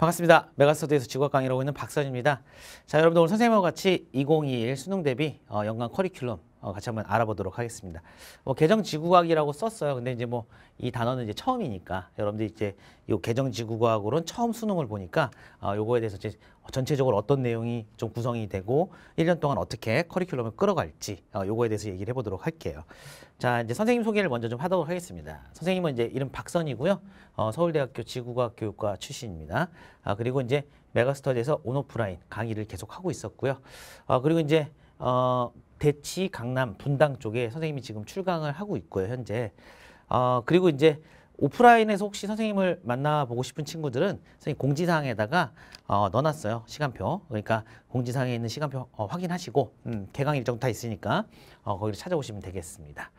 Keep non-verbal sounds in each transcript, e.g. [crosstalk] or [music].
반갑습니다. 메가스터디에서 직업 강의를 고 있는 박선입니다. 자, 여러분들 오늘 선생님과 같이 2021 수능 대비 어, 연간 커리큘럼 어, 같이 한번 알아보도록 하겠습니다. 뭐 개정 지구과학이라고 썼어요. 근데 이제 뭐 이 단어는 이제 처음이니까 여러분들 이제 이 개정 지구과학으로는 처음 수능을 보니까 어, 요거에 대해서 이제 전체적으로 어떤 내용이 좀 구성이 되고 1년 동안 어떻게 커리큘럼을 끌어갈지 어, 요거에 대해서 얘기를 해보도록 할게요. 자 이제 선생님 소개를 먼저 좀 하도록 하겠습니다. 선생님은 이제 이름 박선이고요. 어, 서울대학교 지구과학 교육과 출신입니다. 아 그리고 이제 메가스터디에서 온오프라인 강의를 계속 하고 있었고요. 아 그리고 이제 어, 대치 강남 분당 쪽에 선생님이 지금 출강을 하고 있고요 현재 어, 그리고 이제 오프라인에서 혹시 선생님을 만나보고 싶은 친구들은 선생님 공지사항에다가 어, 넣어놨어요 시간표 그러니까 공지사항에 있는 시간표 어, 확인하시고 음, 개강 일정 다 있으니까 어, 거기를 찾아오시면 되겠습니다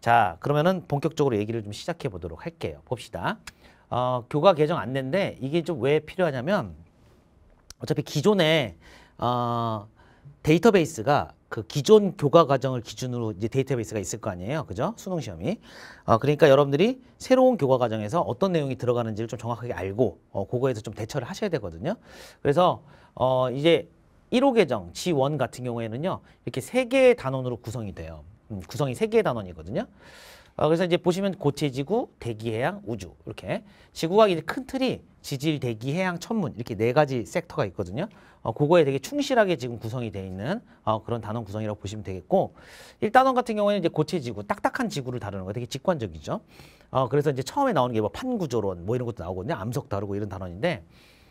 자 그러면은 본격적으로 얘기를 좀 시작해 보도록 할게요 봅시다 어, 교과 개정 안내인데 이게 좀 왜 필요하냐면 어차피 기존에 어, 데이터베이스가 그 기존 교과 과정을 기준으로 이제 데이터베이스가 있을 거 아니에요. 그죠? 수능 시험이. 어, 그러니까 여러분들이 새로운 교과 과정에서 어떤 내용이 들어가는지를 좀 정확하게 알고 어, 그거에서 좀 대처를 하셔야 되거든요. 그래서 어, 이제 1호 계정 G1 같은 경우에는요. 이렇게 세개의 단원으로 구성이 돼요. 음, 구성이 세개의 단원이거든요. 어, 그래서 이제 보시면 고체 지구, 대기, 해양, 우주 이렇게 지구가 이제 큰 틀이 지질, 대기, 해양, 천문 이렇게 네 가지 섹터가 있거든요. 어, 그거에 되게 충실하게 지금 구성이 돼 있는 어, 그런 단원 구성이라고 보시면 되겠고 일단원 같은 경우에는 이제 고체 지구, 딱딱한 지구를 다루는 거 되게 직관적이죠. 어, 그래서 이제 처음에 나오는 게 뭐 판구조론 뭐 이런 것도 나오거든요. 암석 다루고 이런 단원인데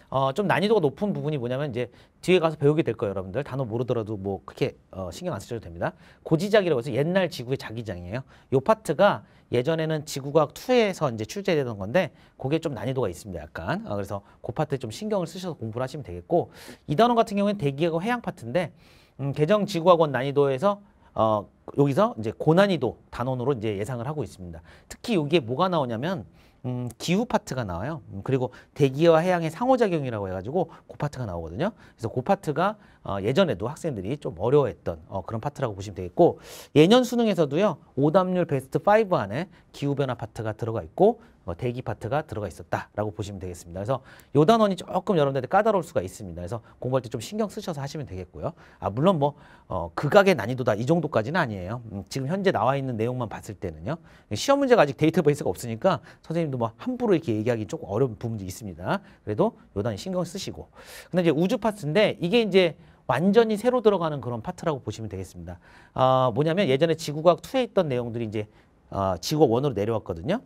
어, 좀 난이도가 높은 부분이 뭐냐면 이제 뒤에 가서 배우게 될 거예요, 여러분들. 단어 모르더라도 뭐 그렇게 뭐 어, 신경 안 쓰셔도 됩니다. 고지작이라고 해서 옛날 지구의 자기장이에요. 요 파트가 예전에는 지구과학 2에서 이제 출제되던 건데 그게 좀 난이도가 있습니다, 약간. 어, 그래서 그 파트 좀 신경을 쓰셔서 공부를 하시면 되겠고 이단어 같은 경우에는 대기하고 해양 파트인데 음, 개정 지구학원 난이도에서 어, 여기서 이제 고난이도 단원으로 이제 예상을 하고 있습니다. 특히 여기에 뭐가 나오냐면 음, 기후 파트가 나와요. 음, 그리고 대기와 해양의 상호작용이라고 해가지고 그 파트가 나오거든요. 그래서 그 파트가 어, 예전에도 학생들이 좀 어려워했던 어, 그런 파트라고 보시면 되겠고 예년 수능에서도요. 오답률 베스트 5 안에 기후변화 파트가 들어가 있고 뭐 대기 파트가 들어가 있었다라고 보시면 되겠습니다. 그래서 요 단원이 조금 여러분들한테 까다로울 수가 있습니다. 그래서 공부할 때 좀 신경 쓰셔서 하시면 되겠고요. 아 물론 뭐 어, 극악의 난이도다 이 정도까지는 아니에요. 음, 지금 현재 나와 있는 내용만 봤을 때는요. 시험 문제가 아직 데이터베이스가 없으니까 선생님도 뭐 함부로 이렇게 얘기하기 조금 어려운 부분도 있습니다. 그래도 요단원이 신경 쓰시고. 근데 이제 우주 파트인데 이게 이제 완전히 새로 들어가는 그런 파트라고 보시면 되겠습니다. 아, 뭐냐면 예전에 지구과학 2에 있던 내용들이 이제 아, 지구과학1으로 내려왔거든요.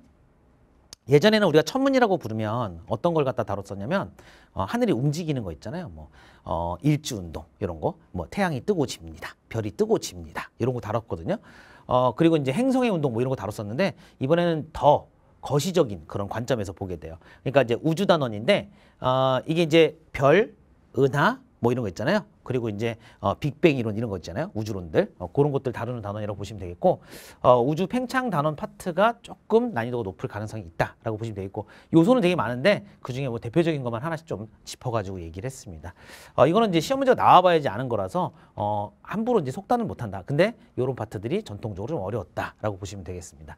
예전에는 우리가 천문이라고 부르면 어떤 걸 갖다 다뤘었냐면 어, 하늘이 움직이는 거 있잖아요. 뭐 어, 일주 운동 이런 거, 뭐 태양이 뜨고 집니다, 별이 뜨고 집니다 이런 거 다뤘거든요. 어, 그리고 이제 행성의 운동 뭐 이런 거 다뤘었는데 이번에는 더 거시적인 그런 관점에서 보게 돼요. 그러니까 이제 우주 단원인데 어, 이게 이제 별, 은하, 뭐 이런 거 있잖아요. 그리고 이제 어, 빅뱅 이론 이런 거 있잖아요. 우주론들. 어, 그런 것들 다루는 단원이라고 보시면 되겠고 어, 우주 팽창 단원 파트가 조금 난이도가 높을 가능성이 있다라고 보시면 되겠고 요소는 되게 많은데 그중에 뭐 대표적인 것만 하나씩 좀 짚어가지고 얘기를 했습니다. 어, 이거는 이제 시험 문제가 나와봐야지 아는 거라서 어, 함부로 이제 속단을 못한다. 근데 이런 파트들이 전통적으로 좀 어려웠다라고 보시면 되겠습니다.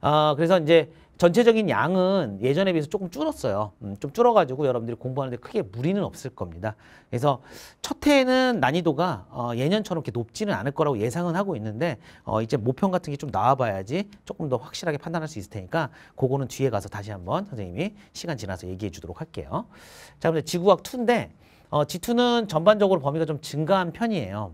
어, 그래서 이제 전체적인 양은 예전에 비해서 조금 줄었어요. 음, 좀 줄어가지고 여러분들이 공부하는데 크게 무리는 없을 겁니다. 그래서 첫 해에는 난이도가 어, 예년처럼 이렇게 높지는 않을 거라고 예상은 하고 있는데 어, 이제 모평 같은 게 좀 나와봐야지 조금 더 확실하게 판단할 수 있을 테니까 그거는 뒤에 가서 다시 한번 선생님이 시간 지나서 얘기해 주도록 할게요. 자, 그럼 지구학 2인데 어, G2는 전반적으로 범위가 좀 증가한 편이에요.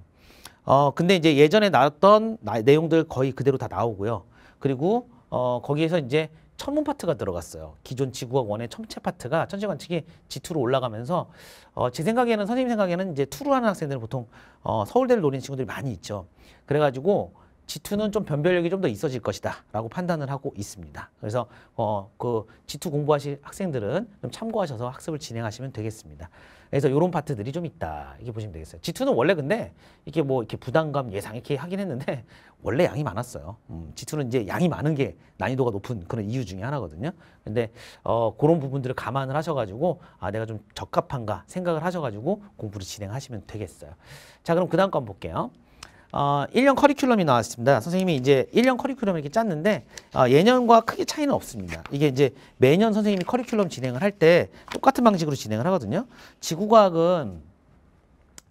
어, 근데 이제 예전에 나왔던 나, 내용들 거의 그대로 다 나오고요. 그리고 어, 거기에서 이제 천문 파트가 들어갔어요. 기존 지구학 원의 천체 파트가 천체 관측이 G2로 올라가면서 어, 제 생각에는 선생님 생각에는 이제 투로 하는 학생들은 보통 어, 서울대를 노리는 친구들이 많이 있죠. 그래가지고 G2는 좀 변별력이 좀 더 있어질 것이다 라고 판단을 하고 있습니다. 그래서 어, 그 G2 공부하실 학생들은 좀 참고하셔서 학습을 진행하시면 되겠습니다. 그래서 이런 파트들이 좀 있다. 이렇게 보시면 되겠어요. G2는 원래 근데 이렇게 뭐 이렇게 부담감 예상 이렇게 하긴 했는데 [laughs] 원래 양이 많았어요. 음, G2는 이제 양이 많은 게 난이도가 높은 그런 이유 중에 하나거든요. 근데 어, 그런 부분들을 감안을 하셔가지고 아 내가 좀 적합한가 생각을 하셔가지고 공부를 진행하시면 되겠어요. 자 그럼 그 다음 건 볼게요. 어, 1년 커리큘럼이 나왔습니다. 선생님이 이제 1년 커리큘럼을 이렇게 짰는데 어, 예년과 크게 차이는 없습니다. 이게 이제 매년 선생님이 커리큘럼 진행을 할 때 똑같은 방식으로 진행을 하거든요. 지구과학은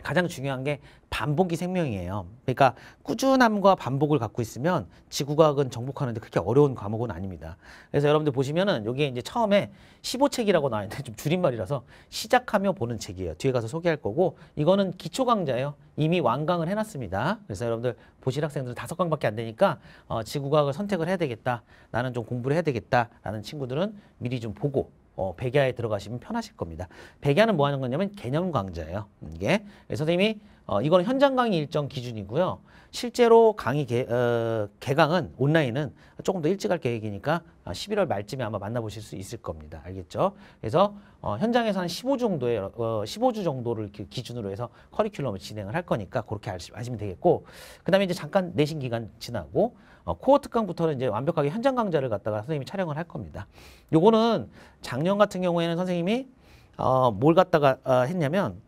가장 중요한 게 반복이 생명이에요. 그러니까 꾸준함과 반복을 갖고 있으면 지구과학은 정복하는데 그렇게 어려운 과목은 아닙니다. 그래서 여러분들 보시면은 여기 에 이제 처음에 15책이라고 나와 있는데 좀 줄임말이라서 시작하며 보는 책이에요. 뒤에 가서 소개할 거고 이거는 기초 강좌예요. 이미 완강을 해놨습니다. 그래서 여러분들 보실 학생들 다섯 강밖에 안 되니까 어, 지구과학을 선택을 해야 되겠다. 나는 좀 공부를 해야 되겠다라는 친구들은 미리 좀 보고 어, 백야에 들어가시면 편하실 겁니다. 백야는 뭐 하는 거냐면 개념 강좌예요. 이게 예, 선생님이 어, 이거는 현장 강의 일정 기준이고요. 실제로 강의 개, 어, 개강은 온라인은 조금 더 일찍 할 계획이니까 11월 아, 말쯤에 아마 만나보실 수 있을 겁니다. 알겠죠? 그래서 어, 현장에서 한 15주 정도의 어, 15주 정도를 기준으로 해서 커리큘럼을 진행을 할 거니까 그렇게 아시, 아시면 되겠고 그다음에 이제 잠깐 내신 기간 지나고 어, 코어특 강부터는 이제 완벽하게 현장 강좌를 갖다가 선생님이 촬영을 할 겁니다. 요거는 작년 같은 경우에는 선생님이 어, 뭘 갖다가 어, 했냐면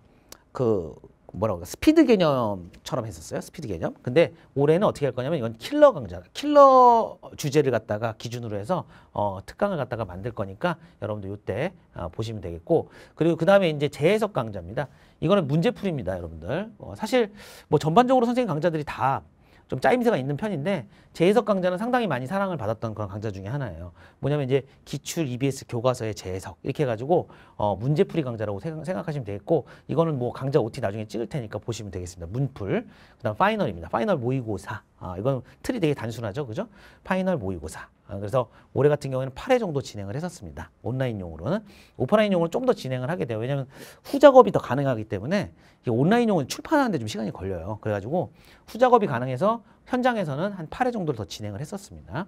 그 뭐라고 스피드 개념처럼 했었어요. 스피드 개념. 근데 올해는 어떻게 할 거냐면 이건 킬러 강좌, 킬러 주제를 갖다가 기준으로 해서 어, 특강을 갖다가 만들 거니까 여러분들 이때 어, 보시면 되겠고 그리고 그 다음에 이제 재해석 강좌입니다. 이거는 문제풀입니다 여러분들. 어, 사실 뭐 전반적으로 선생님 강좌들이 다좀 짜임새가 있는 편인데 재해석 강좌는 상당히 많이 사랑을 받았던 그런 강좌 중에 하나예요. 뭐냐면 이제 기출 EBS 교과서의 재해석 이렇게 해가지고 어, 문제풀이 강좌라고 생각하시면 되겠고 이거는 뭐 강좌 OT 나중에 찍을 테니까 보시면 되겠습니다. 문풀 그다음 파이널입니다. 파이널 모의고사 아, 이건 틀이 되게 단순하죠. 그죠? 파이널 모의고사. 아, 그래서 올해 같은 경우에는 8회 정도 진행을 했었습니다. 온라인용으로는. 오프라인용으로 좀 더 진행을 하게 돼요. 왜냐하면 후작업이 더 가능하기 때문에 온라인용은 출판하는데 좀 시간이 걸려요. 그래가지고 후작업이 가능해서 현장에서는 한 8회 정도를 더 진행을 했었습니다.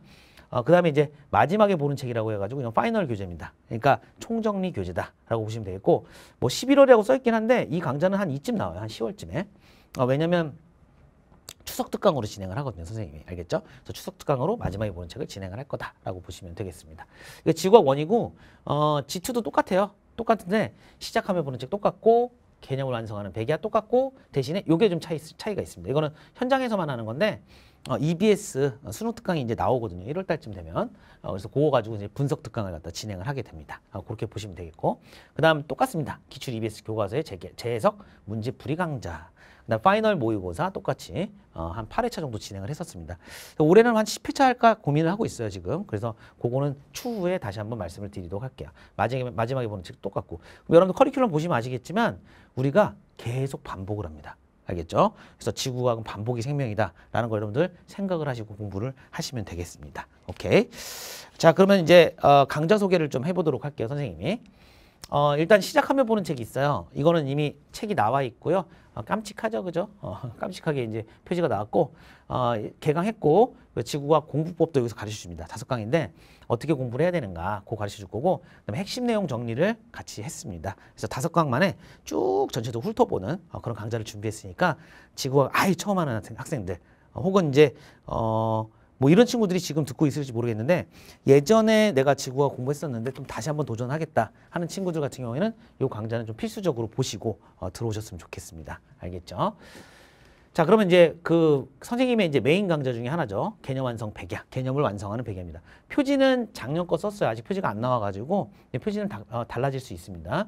어, 그 다음에 이제 마지막에 보는 책이라고 해가지고 그냥 파이널 교재입니다. 그러니까 총정리 교재다라고 보시면 되겠고 뭐 11월이라고 써있긴 한데 이 강좌는 한 이쯤 나와요. 한 10월쯤에. 어, 왜냐면 추석 특강으로 진행을 하거든요, 선생님이. 알겠죠? 그래서 추석 특강으로 마지막에 보는 책을 진행을 할 거다라고 보시면 되겠습니다. 이게 지구와 원이고 어, G2도 똑같아요. 똑같은데 시작하며 보는 책 똑같고 개념을 완성하는 배기와 똑같고 대신에 요게 좀 차이, 차이가 있습니다. 이거는 현장에서만 하는 건데 어, EBS 어, 수능 특강이 이제 나오거든요. 1월 달쯤 되면. 어, 그래서 그거 가지고 이제 분석 특강을 갖다 진행을 하게 됩니다. 어, 그렇게 보시면 되겠고. 그 다음 똑같습니다. 기출 EBS 교과서의 재, 해석 문제 풀이 강좌. 그 다음 파이널 모의고사 똑같이 어, 한 8회차 정도 진행을 했었습니다. 올해는 한 10회차 할까 고민을 하고 있어요, 지금. 그래서 그거는 추후에 다시 한번 말씀을 드리도록 할게요. 마지막에, 마지막에 보는 책 똑같고. 여러분들 커리큘럼 보시면 아시겠지만 우리가 계속 반복을 합니다. 알겠죠? 그래서 지구과학은 반복이 생명이다라는 걸 여러분들 생각을 하시고 공부를 하시면 되겠습니다. 오케이. 자, 그러면 이제 어, 강좌 소개를 좀 해보도록 할게요, 선생님이. 어, 일단 시작하며 보는 책이 있어요. 이거는 이미 책이 나와 있고요. 어, 깜찍하죠, 그죠? 어, [laughs] 깜찍하게 이제 표지가 나왔고 어, 개강했고 그 지구과 공부법도 여기서 가르쳐 줍니다. 다섯 강인데 어떻게 공부를 해야 되는가 그거 가르쳐 줄 거고 그다음에 핵심 내용 정리를 같이 했습니다. 그래서 다섯 강 만에 쭉 전체도 훑어보는 어, 그런 강좌를 준비했으니까 지구학 아예 처음 하는 학생들 어, 혹은 이제 어뭐 이런 친구들이 지금 듣고 있을지 모르겠는데 예전에 내가 지구와 공부했었는데 좀 다시 한번 도전하겠다 하는 친구들 같은 경우에는 이 강좌는 좀 필수적으로 보시고 어, 들어오셨으면 좋겠습니다. 알겠죠? 자 그러면 이제 그 선생님의 이제 메인 강좌 중에 하나죠. 개념 완성 백야, 개념을 완성하는 백야입니다. 표지는 작년 거 썼어요. 아직 표지가 안 나와가지고 표지는 다, 어, 달라질 수 있습니다.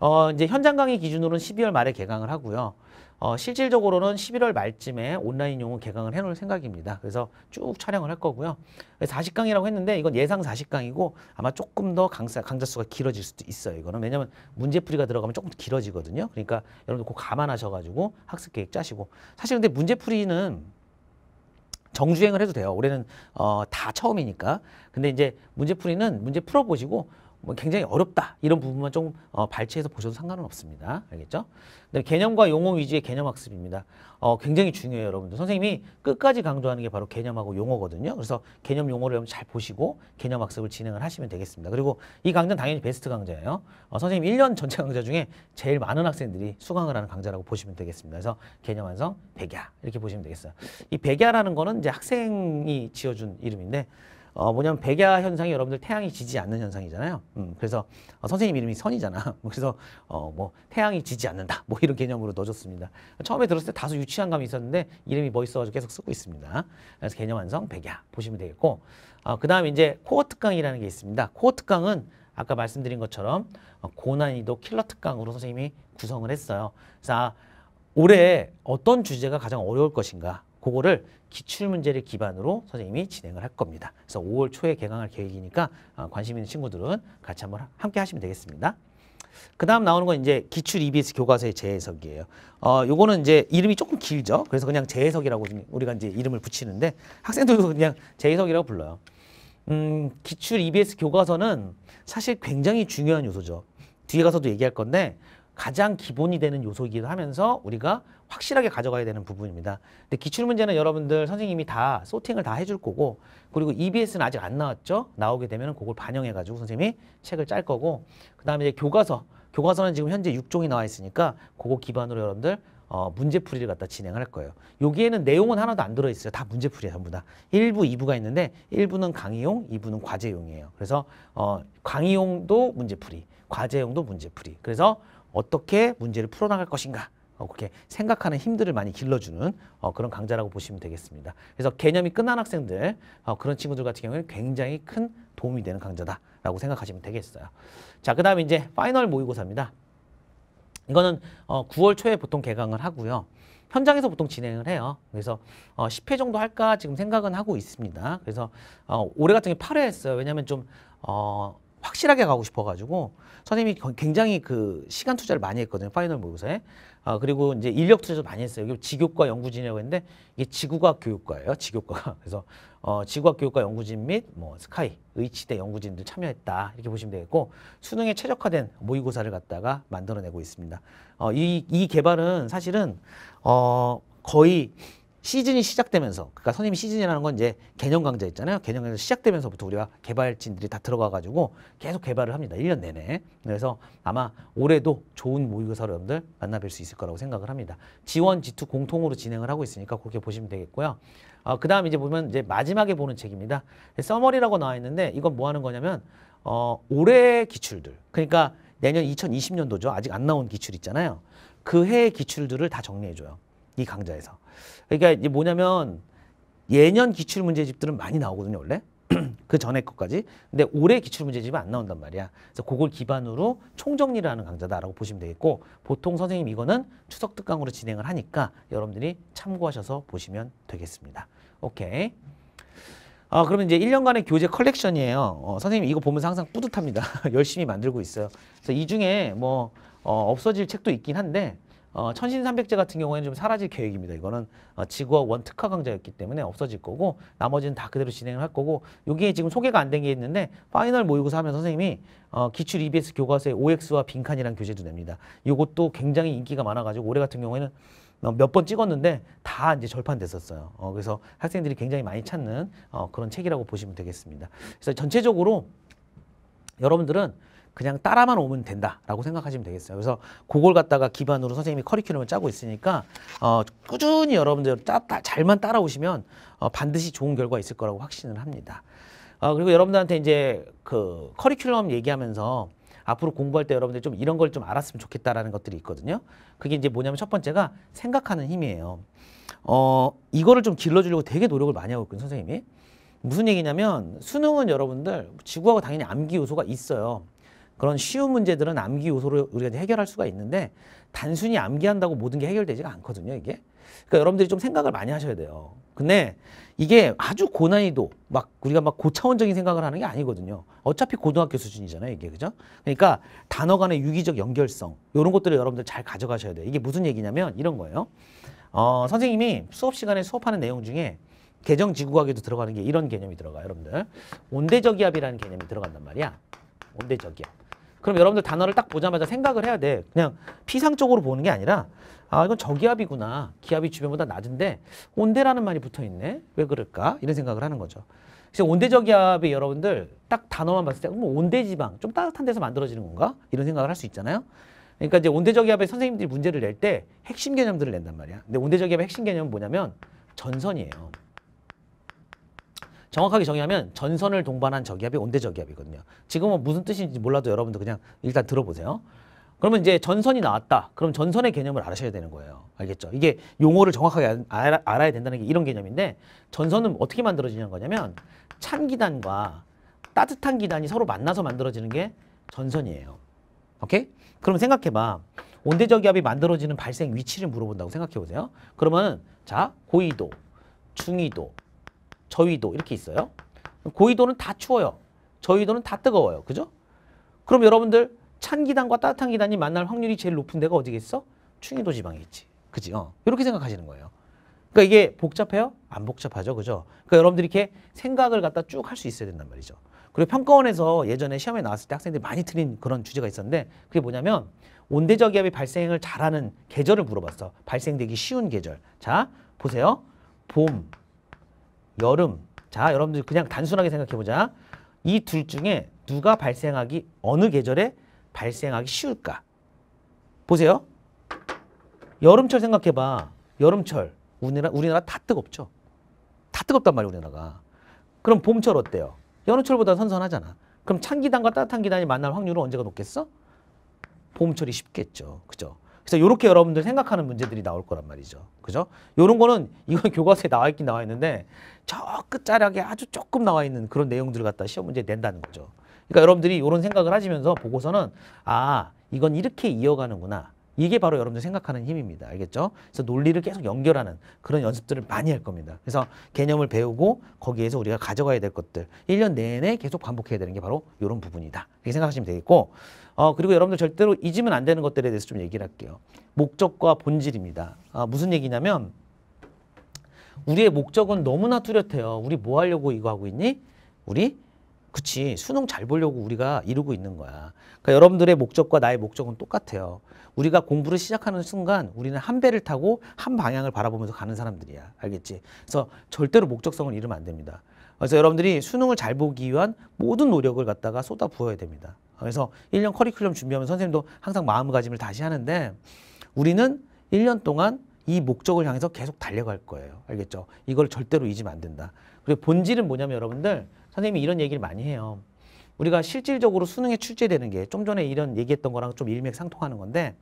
어, 이제 현장 강의 기준으로는 12월 말에 개강을 하고요. 어, 실질적으로는 11월 말쯤에 온라인용은 개강을 해놓을 생각입니다. 그래서 쭉 촬영을 할 거고요. 40강이라고 했는데 이건 예상 40강이고 아마 조금 더 강사, 강자 수가 길어질 수도 있어요. 이거는 왜냐면 문제풀이가 들어가면 조금 길어지거든요. 그러니까 여러분들 그 감안하셔가지고 학습 계획 짜시고 사실 근데 문제풀이는 정주행을 해도 돼요. 올해는 어, 다 처음이니까. 근데 이제 문제풀이는 문제 풀어보시고 뭐 굉장히 어렵다 이런 부분만 좀 어, 발췌해서 보셔도 상관은 없습니다. 알겠죠? 그다음 개념과 용어 위주의 개념 학습입니다. 어, 굉장히 중요해요, 여러분들. 선생님이 끝까지 강조하는 게 바로 개념하고 용어거든요. 그래서 개념 용어를 잘 보시고 개념 학습을 진행을 하시면 되겠습니다. 그리고 이 강좌는 당연히 베스트 강좌예요. 어, 선생님 1년 전체 강좌 중에 제일 많은 학생들이 수강을 하는 강좌라고 보시면 되겠습니다. 그래서 개념 완성 백야 이렇게 보시면 되겠어요. 이 백야라는 거는 이제 학생이 지어준 이름인데 어, 뭐냐면 백야 현상이 여러분들 태양이 지지 않는 현상이잖아요. 음, 그래서 어, 선생님 이름이 선이잖아. [laughs] 그래서 어, 뭐 태양이 지지 않는다. 뭐 이런 개념으로 넣어줬습니다. 처음에 들었을 때 다소 유치한 감이 있었는데 이름이 멋있어가지고 뭐 계속 쓰고 있습니다. 그래서 개념 완성 백야 보시면 되겠고 어, 그 다음에 이제 코어 특강이라는 게 있습니다. 코어 특강은 아까 말씀드린 것처럼 어, 고난이도 킬러 특강으로 선생님이 구성을 했어요. 자, 아, 올해 어떤 주제가 가장 어려울 것인가 그거를 기출문제를 기반으로 선생님이 진행을 할 겁니다. 그래서 5월 초에 개강할 계획이니까 어, 관심 있는 친구들은 같이 한번 함께 하시면 되겠습니다. 그 다음 나오는 건 이제 기출 EBS 교과서의 재해석이에요. 어, 요거는 이제 이름이 조금 길죠. 그래서 그냥 재해석이라고 우리가 이제 이름을 붙이는데 학생들도 그냥 재해석이라고 불러요. 음, 기출 EBS 교과서는 사실 굉장히 중요한 요소죠. 뒤에 가서도 얘기할 건데 가장 기본이 되는 요소이기도 하면서 우리가 확실하게 가져가야 되는 부분입니다. 근데 기출 문제는 여러분들 선생님이 다 소팅을 다 해줄 거고 그리고 EBS는 아직 안 나왔죠. 나오게 되면 그걸 반영해가지고 선생님이 책을 짤 거고 그 다음에 이제 교과서 교과서는 지금 현재 6종이 나와 있으니까 그거 기반으로 여러분들 어, 문제풀이를 갖다 진행할 거예요. 여기에는 내용은 하나도 안 들어있어요. 다 문제풀이에요, 전부 다. 1부, 2부가 있는데 1부는 강의용, 2부는 과제용이에요. 그래서 어, 강의용도 문제풀이, 과제용도 문제풀이. 그래서 어떻게 문제를 풀어나갈 것인가 어, 그렇게 생각하는 힘들을 많이 길러주는 어, 그런 강좌라고 보시면 되겠습니다. 그래서 개념이 끝난 학생들, 어, 그런 친구들 같은 경우에는 굉장히 큰 도움이 되는 강좌다라고 생각하시면 되겠어요. 자, 그 다음에 이제 파이널 모의고사입니다. 이거는 어, 9월 초에 보통 개강을 하고요. 현장에서 보통 진행을 해요. 그래서 어, 10회 정도 할까 지금 생각은 하고 있습니다. 그래서 어, 올해 같은 경우에 8회 했어요. 왜냐하면 좀 어, 확실하게 가고 싶어가지고 선생님이 굉장히 그 시간 투자를 많이 했거든요. 파이널 모의고사에. 아, 그리고 이제 인력 투자도 많이 했어요. 여기 지교과 연구진이라고 했는데 이게 지구과학 교육과예요. 지교과가. [laughs] 그래서 어, 지구과학 교육과 연구진 및 뭐 스카이, 의치대 연구진들 참여했다. 이렇게 보시면 되겠고 수능에 최적화된 모의고사를 갖다가 만들어내고 있습니다. 어, 이, 이 개발은 사실은 어, 거의 시즌이 시작되면서 그러니까 선임 시즌이라는 건 이제 개념 강좌 있잖아요. 개념 강좌 시작되면서부터 우리가 개발진들이 다 들어가 가지고 계속 개발을 합니다. 1년 내내. 그래서 아마 올해도 좋은 모의고사로 여러분들 만나 뵐 수 있을 거라고 생각을 합니다. 지원 지투 공통으로 진행을 하고 있으니까 그렇게 보시면 되겠고요. 어, 그다음 이제 보면 이제 마지막에 보는 책입니다. 써머리라고 나와 있는데 이건 뭐 하는 거냐면 어, 올해 기출들. 그러니까 내년 2020년도죠. 아직 안 나온 기출 있잖아요. 그 해의 기출들을 다 정리해 줘요. 이 강좌에서. 그러니까 이게 뭐냐면 예년 기출문제집들은 많이 나오거든요, 원래. [clears throat] 그 전에 것까지. 근데 올해 기출문제집은안 나온단 말이야. 그래서 그걸 기반으로 총정리를 하는 강좌다라고 보시면 되겠고 보통 선생님 이거는 추석 특강으로 진행을 하니까 여러분들이 참고하셔서 보시면 되겠습니다. 오케이. 아, 그러면 이제 1년간의 교재 컬렉션이에요. 어, 선생님 이거 보면서 항상 뿌듯합니다. [laughs] 열심히 만들고 있어요. 그래서 이 중에 뭐 어, 없어질 책도 있긴 한데 어, 천신삼백제 같은 경우에는 좀 사라질 계획입니다. 이거는 어, 지구와 원 특화 강좌였기 때문에 없어질 거고 나머지는 다 그대로 진행을 할 거고 여기에 지금 소개가 안 된 게 있는데 파이널 모의고사 하면 선생님이 어, 기출 EBS 교과서에 OX와 빈칸이란 교재도 냅니다. 이것도 굉장히 인기가 많아가지고 올해 같은 경우에는 어, 몇번 찍었는데 다 이제 절판됐었어요. 어, 그래서 학생들이 굉장히 많이 찾는 어, 그런 책이라고 보시면 되겠습니다. 그래서 전체적으로 여러분들은 그냥 따라만 오면 된다라고 생각하시면 되겠어요. 그래서 그걸 갖다가 기반으로 선생님이 커리큘럼을 짜고 있으니까 어, 꾸준히 여러분들 따, 따, 잘만 따라오시면 어, 반드시 좋은 결과 있을 거라고 확신을 합니다. 어, 그리고 여러분들한테 이제 그 커리큘럼 얘기하면서 앞으로 공부할 때 여러분들 좀 이런 걸 좀 알았으면 좋겠다라는 것들이 있거든요. 그게 이제 뭐냐면 첫 번째가 생각하는 힘이에요. 어, 이거를 좀 길러주려고 되게 노력을 많이 하고 있거든요, 선생님이. 무슨 얘기냐면 수능은 여러분들 지구하고 당연히 암기 요소가 있어요. 그런 쉬운 문제들은 암기 요소로 우리가 해결할 수가 있는데 단순히 암기한다고 모든 게 해결되지가 않거든요, 이게. 그러니까 여러분들이 좀 생각을 많이 하셔야 돼요. 근데 이게 아주 고난이도 막 우리가 막 고차원적인 생각을 하는 게 아니거든요. 어차피 고등학교 수준이잖아요, 이게 그죠? 그러니까 단어 간의 유기적 연결성 이런 것들을 여러분들 잘 가져가셔야 돼요. 이게 무슨 얘기냐면 이런 거예요. 어, 선생님이 수업 시간에 수업하는 내용 중에 개정 지구과학에도 들어가는 게 이런 개념이 들어가요, 여러분들. 온대적이압이라는 개념이 들어간단 말이야. 온대적이압. 그럼 여러분들 단어를 딱 보자마자 생각을 해야 돼. 그냥 피상적으로 보는 게 아니라 아 이건 저기압이구나. 기압이 주변보다 낮은데 온대라는 말이 붙어있네. 왜 그럴까? 이런 생각을 하는 거죠. 그래서 온대저기압이 여러분들 딱 단어만 봤을 때뭐 온대지방 좀 따뜻한 데서 만들어지는 건가? 이런 생각을 할 수 있잖아요. 그러니까 이제 온대저기압의 선생님들이 문제를 낼 때 핵심 개념들을 낸단 말이야. 근데 온대저기압의 핵심 개념은 뭐냐면 전선이에요. 정확하게 정의하면 전선을 동반한 저기압이 온대저기압이거든요. 지금은 무슨 뜻인지 몰라도 여러분들 그냥 일단 들어보세요. 그러면 이제 전선이 나왔다. 그럼 전선의 개념을 알아셔야 되는 거예요. 알겠죠? 이게 용어를 정확하게 알아, 야 된다는 게 이런 개념인데 전선은 어떻게 만들어지는 거냐면 찬 기단과 따뜻한 기단이 서로 만나서 만들어지는 게 전선이에요. 오케이? 그럼 생각해봐. 온대저기압이 만들어지는 발생 위치를 물어본다고 생각해보세요. 그러면 자 고이도, 중위도 저위도 이렇게 있어요. 고위도는 다 추워요. 저위도는 다 뜨거워요. 그죠? 그럼 여러분들 찬 기단과 따뜻한 기단이 만날 확률이 제일 높은 데가 어디겠어? 충의도 지방이겠지. 그지? 어. 이렇게 생각하시는 거예요. 그러니까 이게 복잡해요? 안 복잡하죠. 그죠? 그러니까 여러분들이 이렇게 생각을 갖다 쭉 할 수 있어야 된단 말이죠. 그리고 평가원에서 예전에 시험에 나왔을 때 학생들이 많이 틀린 그런 주제가 있었는데 그게 뭐냐면 온대저기압이 발생을 잘하는 계절을 물어봤어. 발생되기 쉬운 계절. 자, 보세요. 봄, 여름. 자, 여러분들 그냥 단순하게 생각해 보자. 이 둘 중에 누가 발생하기 어느 계절에 발생하기 쉬울까? 보세요. 여름철 생각해 봐. 여름철 우리나라 우리나라 다 뜨겁죠. 다 뜨겁단 말이야, 우리나라가. 그럼 봄철 어때요? 여름철보다 선선하잖아. 그럼 찬 기단과 따뜻한 기단이 만날 확률은 언제가 높겠어? 봄철이 쉽겠죠. 그죠? 그래서 이렇게 여러분들 생각하는 문제들이 나올 거란 말이죠. 그죠? 이런 거는 이건 [laughs] 교과서에 나와 있긴 나와 있는데 저 끝자락에 아주 조금 나와 있는 그런 내용들을 갖다 시험 문제 낸다는 거죠. 그러니까 여러분들이 이런 생각을 하시면서 보고서는 아 이건 이렇게 이어가는구나. 이게 바로 여러분들 생각하는 힘입니다. 알겠죠? 그래서 논리를 계속 연결하는 그런 연습들을 많이 할 겁니다. 그래서 개념을 배우고 거기에서 우리가 가져가야 될 것들 1년 내내 계속 반복해야 되는 게 바로 이런 부분이다. 이렇게 생각하시면 되겠고 어, 그리고 여러분들 절대로 잊으면 안 되는 것들에 대해서 좀 얘기를 할게요. 목적과 본질입니다. 아, 무슨 얘기냐면 우리의 목적은 너무나 뚜렷해요. 우리 뭐 하려고 이거 하고 있니? 우리 그치 수능 잘 보려고 우리가 이루고 있는 거야. 그러니까 여러분들의 목적과 나의 목적은 똑같아요. 우리가 공부를 시작하는 순간 우리는 한 배를 타고 한 방향을 바라보면서 가는 사람들이야. 알겠지? 그래서 절대로 목적성을 잃으면 안 됩니다. 그래서 여러분들이 수능을 잘 보기 위한 모든 노력을 갖다가 쏟아 부어야 됩니다. 그래서 1년 커리큘럼 준비하면 선생님도 항상 마음가짐을 다시 하는데 우리는 1년 동안 이 목적을 향해서 계속 달려갈 거예요. 알겠죠? 이걸 절대로 잊으면 안 된다. 그리고 본질은 뭐냐면 여러분들 선생님이 이런 얘기를 많이 해요. 우리가 실질적으로 수능에 출제되는 게 좀 전에 이런 얘기했던 거랑 좀 일맥상통하는 건데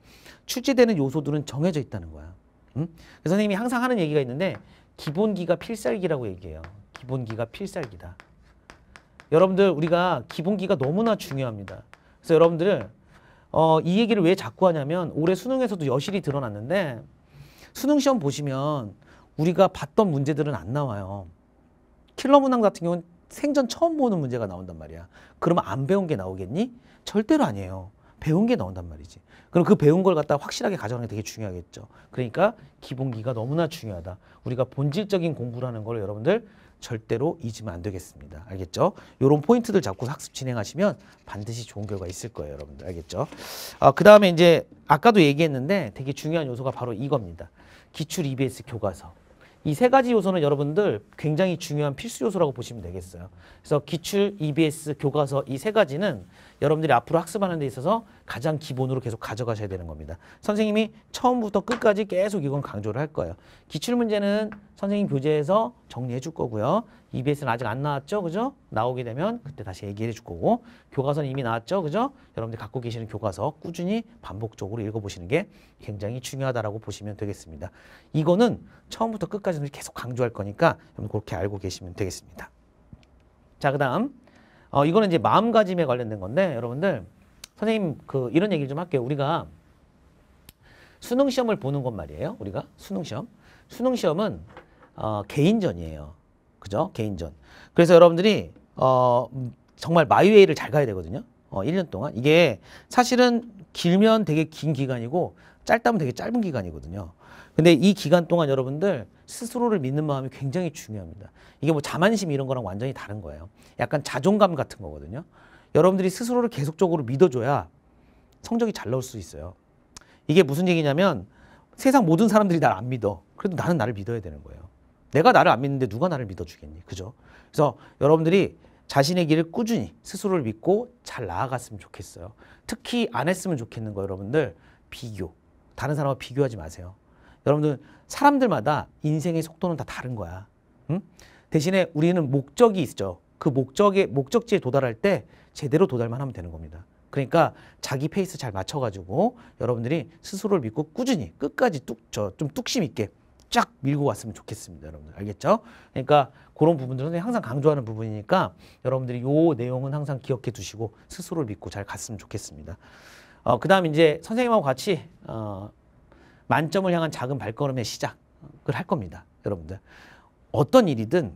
출제되는 요소들은 정해져 있다는 거야. 음? 선생님이 항상 하는 얘기가 있는데 기본기가 필살기라고 얘기해요. 기본기가 필살기다. 여러분들 우리가 기본기가 너무나 중요합니다. 그래서 여러분들을 어, 이 얘기를 왜 자꾸 하냐면 올해 수능에서도 여실히 드러났는데 수능 시험 보시면 우리가 봤던 문제들은 안 나와요. 킬러 문항 같은 경우는 생전 처음 보는 문제가 나온단 말이야. 그러면 안 배운 게 나오겠니? 절대로 아니에요. 배운 게 나온단 말이지. 그럼 그 배운 걸 갖다 확실하게 가져가는 게 되게 중요하겠죠. 그러니까 기본기가 너무나 중요하다. 우리가 본질적인 공부라는 걸 여러분들 절대로 잊으면 안 되겠습니다. 알겠죠? 요런 포인트들 잡고 학습 진행하시면 반드시 좋은 결과 있을 거예요, 여러분들. 알겠죠? 아, 그다음에 이제 아까도 얘기했는데 되게 중요한 요소가 바로 이겁니다. 기출 EBS 교과서. 이세 가지 요소는 여러분들 굉장히 중요한 필수 요소라고 보시면 되겠어요. 그래서 기출, EBS, 교과서 이 세 가지는 여러분들이 앞으로 학습하는 데 있어서 가장 기본으로 계속 가져가셔야 되는 겁니다. 선생님이 처음부터 끝까지 계속 이건 강조를 할 거예요. 기출 문제는 선생님 교재에서 정리해 줄 거고요. EBS는 아직 안 나왔죠? 그죠? 나오게 되면 그때 다시 얘기해 줄 거고 교과서는 이미 나왔죠? 그죠? 여러분들 갖고 계시는 교과서 꾸준히 반복적으로 읽어보시는 게 굉장히 중요하다고 보시면 되겠습니다. 이거는 처음부터 끝까지 계속 강조할 거니까 여러분 그렇게 알고 계시면 되겠습니다. 자, 그 다음 어, 이거는 이제 마음가짐에 관련된 건데 여러분들 선생님 그 이런 얘기를 좀 할게요. 우리가 수능 시험을 보는 것 말이에요. 우리가 수능 시험. 수능 시험은 어, 개인전이에요. 그죠? 개인전. 그래서 여러분들이 어 정말 마이웨이를 잘 가야 되거든요. 어 1년 동안. 이게 사실은 길면 되게 긴 기간이고 짧다면 되게 짧은 기간이거든요. 근데 이 기간 동안 여러분들 스스로를 믿는 마음이 굉장히 중요합니다. 이게 뭐 자만심 이런 거랑 완전히 다른 거예요. 약간 자존감 같은 거거든요. 여러분들이 스스로를 계속적으로 믿어줘야 성적이 잘 나올 수 있어요. 이게 무슨 얘기냐면 세상 모든 사람들이 날 안 믿어. 그래도 나는 나를 믿어야 되는 거예요. 내가 나를 안 믿는데 누가 나를 믿어주겠니? 그죠? 그래서 여러분들이 자신의 길을 꾸준히 스스로를 믿고 잘 나아갔으면 좋겠어요. 특히 안 했으면 좋겠는 거 여러분들 비교. 다른 사람과 비교하지 마세요. 여러분들 사람들마다 인생의 속도는 다 다른 거야. 응? 대신에 우리는 목적이 있죠. 그 목적에 목적지에 도달할 때 제대로 도달만 하면 되는 겁니다. 그러니까 자기 페이스 잘 맞춰가지고 여러분들이 스스로를 믿고 꾸준히 끝까지 뚝 저 좀 뚝심 있게 쫙 밀고 갔으면 좋겠습니다. 여러분들 알겠죠? 그러니까 그런 부분들은 항상 강조하는 부분이니까 여러분들이 요 내용은 항상 기억해 두시고 스스로를 믿고 잘 갔으면 좋겠습니다. 어, 그 다음 이제 선생님하고 같이 어, 만점을 향한 작은 발걸음의 시작을 할 겁니다. 여러분들 어떤 일이든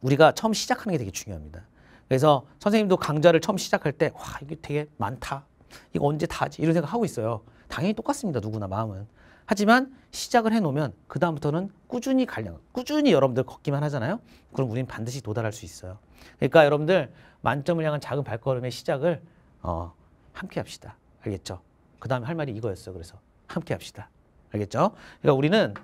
우리가 처음 시작하는 게 되게 중요합니다. 그래서 선생님도 강좌를 처음 시작할 때 와 이게 되게 많다. 이거 언제 다지 이런 생각 하고 있어요. 당연히 똑같습니다. 누구나 마음은. 하지만 시작을 해놓으면 그 다음부터는 꾸준히 갈려 꾸준히 여러분들 걷기만 하잖아요. 그럼 우린 반드시 도달할 수 있어요. 그러니까 여러분들 만점을 향한 작은 발걸음의 시작을 어, 함께 합시다. 알겠죠? 그 다음에 할 말이 이거였어요. 그래서 함께 합시다. 알겠죠? 그러니까 우리는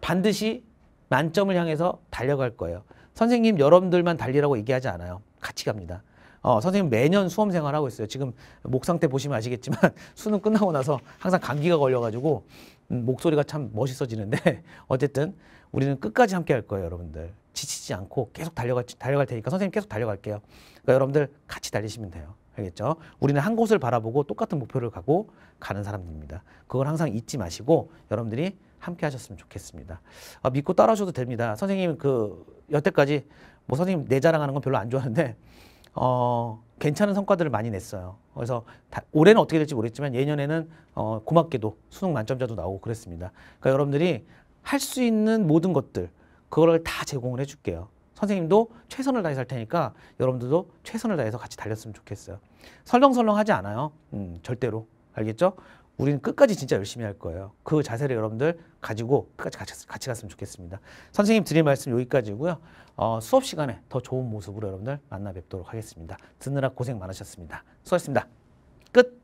반드시 만점을 향해서 달려갈 거예요. 선생님 여러분들만 달리라고 얘기하지 않아요. 같이 갑니다. 어, 선생님 매년 수험생활 하고 있어요. 지금 목 상태 보시면 아시겠지만 [laughs] 수능 끝나고 나서 항상 감기가 걸려가지고 음, 목소리가 참 멋있어지는데 [laughs] 어쨌든 우리는 끝까지 함께 할 거예요, 여러분들. 지치지 않고 계속 달려갈, 달려갈 테니까 선생님 계속 달려갈게요. 그러니까 여러분들 같이 달리시면 돼요. 알겠죠? 우리는 한 곳을 바라보고 똑같은 목표를 가고 가는 사람들입니다. 그걸 항상 잊지 마시고 여러분들이 함께 하셨으면 좋겠습니다. 아, 믿고 따라오셔도 됩니다. 선생님 그 여태까지 뭐 선생님 내 자랑하는 건 별로 안 좋아하는데 어, 괜찮은 성과들을 많이 냈어요. 그래서 다, 올해는 어떻게 될지 모르겠지만 예년에는 어, 고맙게도 수능 만점자도 나오고 그랬습니다. 그러니까 여러분들이 할 수 있는 모든 것들 그거를 다 제공을 해줄게요. 선생님도 최선을 다해서 할 테니까 여러분들도 최선을 다해서 같이 달렸으면 좋겠어요. 설렁설렁 하지 않아요. 음, 절대로. 알겠죠? 우리는 끝까지 진짜 열심히 할 거예요. 그 자세를 여러분들 가지고 끝까지 같이, 같이 갔으면 좋겠습니다. 선생님 드릴 말씀 여기까지고요. 어, 수업 시간에 더 좋은 모습으로 여러분들 만나 뵙도록 하겠습니다. 듣느라 고생 많으셨습니다. 수고하셨습니다. 끝!